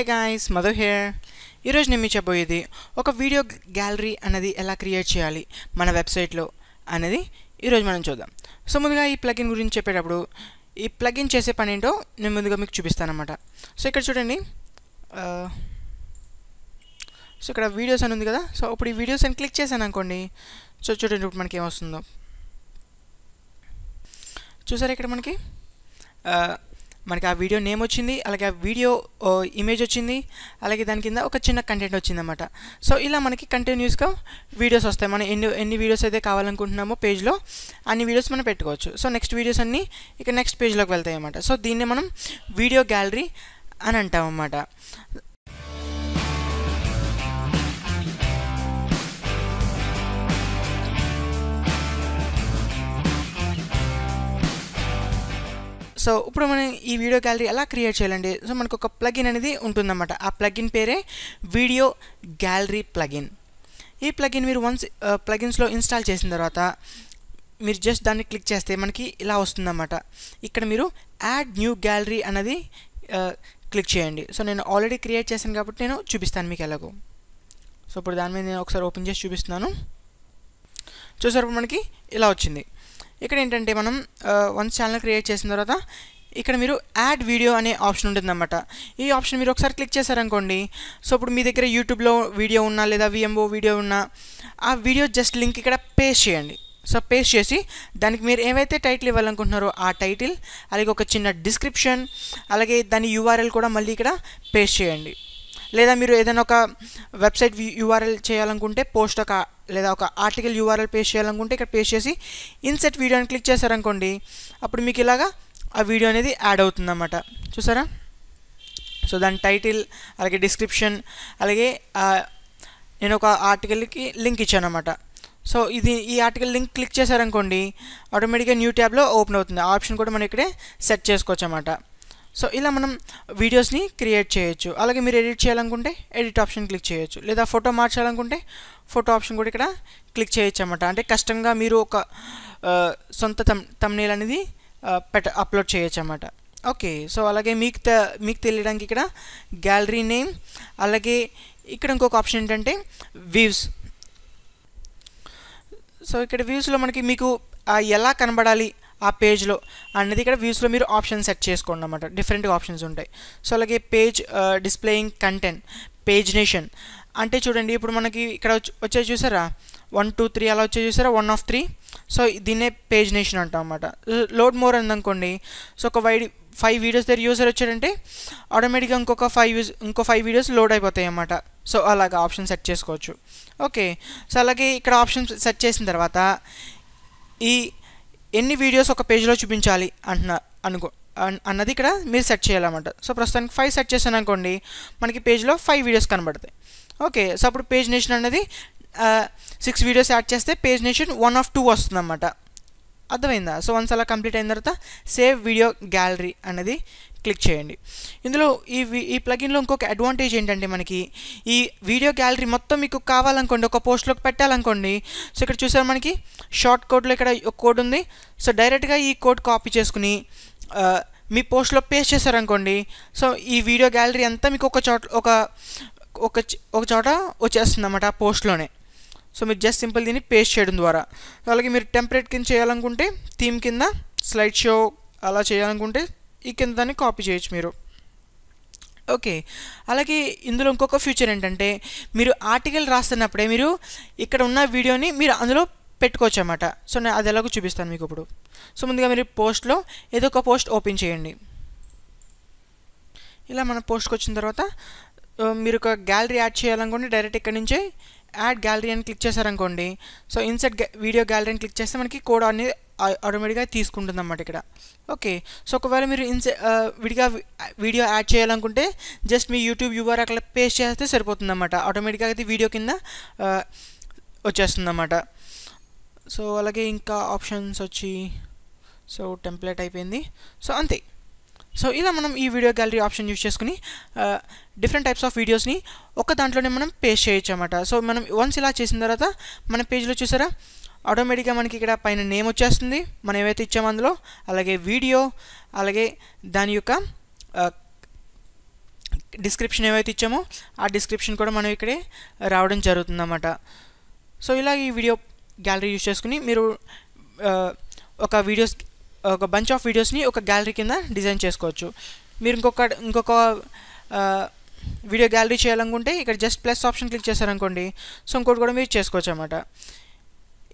hey guys Madhu here ఈరోజు నేను మీ చెప్పబోయేది ఒక వీడియో గ్యాలరీ అనేది ఎలా క్రియేట్ చేయాలి మన వెబ్సైట్లో అనేది ఈరోజు మనం చూద్దాం సో ముందుగా ఈ ప్లగిన్ గురించి చెప్పేటప్పుడు ఈ ప్లగిన్ చేసే పని ఏంటో నేను ముందుగా మీకు చూపిస్తానమాట సో ఇక్కడ చూడండి సో ఇక్కడ వీడియోస్ అని ఉంది కదా సో ఇప్పుడు ఈ వీడియోస్ అని క్లిక్ చేశాను అనుకోండి సో చూడండి ఇప్పుడు మనకి ఏమొస్తుందో చూసారా ఇక్కడ మనకి మనకి ఆ వీడియో నేమ్ వచ్చింది అలాగే ఆ వీడియో ఇమేజ్ వచ్చింది అలాగే దాని కింద ఒక చిన్న కంటెంట్ వచ్చిందన్నమాట సో ఇలా మనకి కంటిన్యూస్గా వీడియోస్ వస్తాయి మనం ఎన్ని ఎన్ని వీడియోస్ అయితే కావాలనుకుంటున్నామో పేజ్లో అన్ని వీడియోస్ మనం పెట్టుకోవచ్చు సో నెక్స్ట్ వీడియోస్ అన్నీ ఇక నెక్స్ట్ పేజ్లోకి వెళ్తాయి అన్నమాట సో దీన్ని మనం వీడియో గ్యాలరీ అని అంటాం అన్నమాట సో ఇప్పుడు మనం ఈ వీడియో గ్యాలరీ ఎలా క్రియేట్ చేయాలండి సో మనకు ఒక ప్లగిన్ అనేది ఉంటుందన్నమాట ఆ ప్లగిన్ పేరే వీడియో గ్యాలరీ ప్లగిన్ ఈ ప్లగిన్ మీరు వన్స్ ప్లగిన్స్లో ఇన్స్టాల్ చేసిన తర్వాత మీరు జస్ట్ దాన్ని క్లిక్ చేస్తే మనకి ఇలా వస్తుందన్నమాట ఇక్కడ మీరు యాడ్ న్యూ గ్యాలరీ అనేది క్లిక్ చేయండి సో నేను ఆల్రెడీ క్రియేట్ చేశాను కాబట్టి నేను చూపిస్తాను మీకు ఎలాగో సో ఇప్పుడు దాని మీద నేను ఒకసారి ఓపెన్ చేసి చూపిస్తున్నాను చూసారు మనకి ఇలా వచ్చింది ఇక్కడ ఏంటంటే మనం వన్స్ ఛానల్ క్రియేట్ చేసిన తర్వాత ఇక్కడ మీరు యాడ్ వీడియో అనే ఆప్షన్ ఉంటుందన్నమాట ఈ ఆప్షన్ మీరు ఒకసారి క్లిక్ చేశారనుకోండి సో ఇప్పుడు మీ దగ్గర యూట్యూబ్లో వీడియో ఉన్నా లేదా విఎంఓ వీడియో ఉన్నా ఆ వీడియో జస్ట్ లింక్ ఇక్కడ పేస్ట్ చేయండి సో పేస్ట్ చేసి దానికి మీరు ఏమైతే టైటిల్ ఇవ్వాలనుకుంటున్నారో ఆ టైటిల్ అలాగే ఒక చిన్న డిస్క్రిప్షన్ అలాగే దాని యూఆర్ఎల్ కూడా మళ్ళీ ఇక్కడ పేస్ట్ చేయండి లేదా మీరు ఏదైనా ఒక వెబ్సైట్ యూఆర్ఎల్ చేయాలనుకుంటే పోస్ట్ ఒక లేదా ఒక ఆర్టికల్ యూఆర్ఎల్ పేస్ట్ చేయాలనుకుంటే ఇక్కడ పేస్ట్ చేసి ఇన్సెట్ వీడియో అని క్లిక్ చేశారనుకోండి అప్పుడు మీకు ఇలాగా ఆ వీడియో అనేది యాడ్ అవుతుందన్నమాట చూసారా సో దాని టైటిల్ అలాగే డిస్క్రిప్షన్ అలాగే నేను ఒక ఆర్టికల్కి లింక్ ఇచ్చాను అనమాట సో ఇది ఈ ఆర్టికల్ లింక్ క్లిక్ చేశారనుకోండి ఆటోమేటిక్గా న్యూ ట్యాబ్లో ఓపెన్ అవుతుంది ఆప్షన్ కూడా మనం ఇక్కడే సెట్ చేసుకోవచ్చు అన్నమాట సో ఇలా మనం వీడియోస్ని క్రియేట్ చేయొచ్చు అలాగే మీరు ఎడిట్ చేయాలనుకుంటే ఎడిట్ ఆప్షన్ క్లిక్ చేయొచ్చు లేదా ఫోటో మార్చాలనుకుంటే ఫోటో ఆప్షన్ కూడా ఇక్కడ క్లిక్ చేయొచ్చు అనమాట అంటే కష్టంగా మీరు ఒక సొంత తమ్ అనేది పెట్ట అప్లోడ్ చేయొచ్చు అనమాట ఓకే సో అలాగే మీకు మీకు తెలియడానికి ఇక్కడ గ్యాలరీ నేమ్ అలాగే ఇక్కడ ఇంకొక ఆప్షన్ ఏంటంటే వ్యూస్ సో ఇక్కడ వ్యూస్లో మనకి మీకు ఎలా కనబడాలి ఆ పేజ్లో అనేది ఇక్కడ వ్యూస్లో మీరు ఆప్షన్ సెట్ చేసుకోండి అనమాట డిఫరెంట్ ఆప్షన్స్ ఉంటాయి సో అలాగే page displaying content pagination అంటే చూడండి ఇప్పుడు మనకి ఇక్కడ వచ్చే చూసారా వన్ టూ త్రీ అలా వచ్చే చూసారా వన్ ఆఫ్ త్రీ సో దీన్నే పేజ్ నేషన్ అంటాం అనమాట లోడ్ మోర్ అందనుకోండి సో ఒక వైడ్ ఫైవ్ వీడియోస్ దగ్గర యూజర్ వచ్చాడంటే ఆటోమేటిక్గా ఇంకొక ఫైవ్ ఇంకో ఫైవ్ వీడియోస్ లోడ్ అయిపోతాయి అన్నమాట సో అలాగ ఆప్షన్ సెట్ చేసుకోవచ్చు ఓకే సో అలాగే ఇక్కడ ఆప్షన్ సెట్ చేసిన తర్వాత ఈ ఎన్ని వీడియోస్ ఒక పేజ్లో చూపించాలి అంటున్న అనుకో అన్నది ఇక్కడ మీరు సెట్ చేయాలన్నమాట సో ప్రస్తుతానికి ఫైవ్ సెట్ చేశాను అనుకోండి మనకి పేజ్లో ఫైవ్ వీడియోస్ కనబడతాయి ఓకే సో అప్పుడు పేజ్ నేషన్ అనేది సిక్స్ వీడియోస్ యాడ్ చేస్తే pagination one of two వస్తుందన్నమాట అర్థమైందా సో వన్స్ అలా కంప్లీట్ అయిన తర్వాత సేవ్ వీడియో గ్యాలరీ అనేది క్లిక్ చేయండి ఇందులో ఈ ఈ ప్లగిన్లో ఇంకొక అడ్వాంటేజ్ ఏంటంటే మనకి ఈ వీడియో గ్యాలరీ మొత్తం మీకు కావాలనుకోండి ఒక పోస్ట్లోకి పెట్టాలనుకోండి సో ఇక్కడ చూసారు మనకి షార్ట్ కోడ్లో ఇక్కడ ఒక కోడ్ ఉంది సో డైరెక్ట్గా ఈ కోడ్ కాపీ చేసుకుని మీ పోస్ట్లో పేస్ట్ చేశారనుకోండి సో ఈ వీడియో గ్యాలరీ అంతా మీకు ఒక చోట ఒక ఒక చోట వచ్చేస్తుంది అన్నమాట ఆ పోస్ట్లోనే సో మీరు జస్ట్ సింపుల్ దీన్ని పేస్ట్ చేయడం ద్వారా అలాగే మీరు టెంప్లెట్ కింద చేయాలనుకుంటే థీమ్ కింద స్లైడ్ షో అలా చేయాలనుకుంటే ఈ కింద దాన్ని కాపీ చేయొచ్చు మీరు ఓకే అలాగే ఇందులో ఇంకొక ఫ్యూచర్ ఏంటంటే మీరు ఆర్టికల్ రాస్తున్నప్పుడే మీరు ఇక్కడ ఉన్న వీడియోని మీరు అందులో పెట్టుకోవచ్చు అన్నమాట సో నేను అది ఎలాగో చూపిస్తాను మీకు ఇప్పుడు సో ముందుగా మీరు పోస్ట్లో ఏదో ఒక పోస్ట్ ఓపెన్ చేయండి ఇలా మన పోస్ట్కి వచ్చిన తర్వాత మీరు ఒక గ్యాలరీ యాడ్ చేయాలనుకుంటే డైరెక్ట్ ఇక్కడ నుంచే యాడ్ గ్యాలరీ అని క్లిక్ చేశారనుకోండి సో ఇన్సెట్ వీడియో గ్యాలరీ అని క్లిక్ చేస్తే మనకి కోడ్ అనేది ఆటోమేటిక్గా తీసుకుంటుంది అనమాట ఇక్కడ ఓకే సో ఒకవేళ మీరు ఇన్సె విడిగా వీడియో యాడ్ చేయాలనుకుంటే జస్ట్ మీ యూట్యూబ్ యూఆర్ అక్కడ పేస్ట్ చేస్తే సరిపోతుంది అనమాట ఆటోమేటిక్గా అయితే వీడియో కింద వచ్చేస్తుంది అన్నమాట సో అలాగే ఇంకా ఆప్షన్స్ వచ్చి సో టెంప్లెట్ అయిపోయింది సో అంతే సో ఇలా మనం ఈ వీడియో గ్యాలరీ ఆప్షన్ యూజ్ చేసుకుని డిఫరెంట్ టైప్స్ ఆఫ్ వీడియోస్ని ఒక దాంట్లోనే మనం పేస్ట్ చేయొచ్చు అనమాట సో మనం వన్స్ ఇలా చేసిన తర్వాత మన పేజ్లో చూసారా ఆటోమేటిక్గా మనకి ఇక్కడ పైన నేమ్ వచ్చేస్తుంది మనం ఏవైతే ఇచ్చామో అందులో అలాగే వీడియో అలాగే దాని యొక్క డిస్క్రిప్షన్ ఏవైతే ఇచ్చామో ఆ డిస్క్రిప్షన్ కూడా మనం ఇక్కడే రావడం జరుగుతుందన్నమాట సో ఇలా ఈ వీడియో గ్యాలరీ యూజ్ చేసుకుని మీరు ఒక వీడియోస్ ఒక బంచ్ ఆఫ్ వీడియోస్ని ఒక గ్యాలరీ కింద డిజైన్ చేసుకోవచ్చు మీరు ఇంకొక ఇంకొక వీడియో గ్యాలరీ చేయాలనుకుంటే ఇక్కడ జస్ట్ ప్లస్ ఆప్షన్ క్లిక్ చేశారనుకోండి సో ఇంకోటి కూడా మీరు చేసుకోవచ్చు అనమాట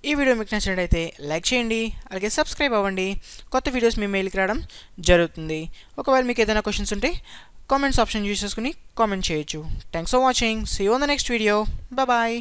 ఈ వీడియో మీకు నచ్చినట్టయితే లైక్ చేయండి అలాగే సబ్స్క్రైబ్ అవ్వండి కొత్త వీడియోస్ మీ మెయిల్కి రావడం జరుగుతుంది ఒకవేళ మీకు ఏదైనా క్వశ్చన్స్ ఉంటే కామెంట్స్ ఆప్షన్ యూజ్ చేసుకుని కామెంట్ చేయొచ్చు thanks for watching see on the next video bye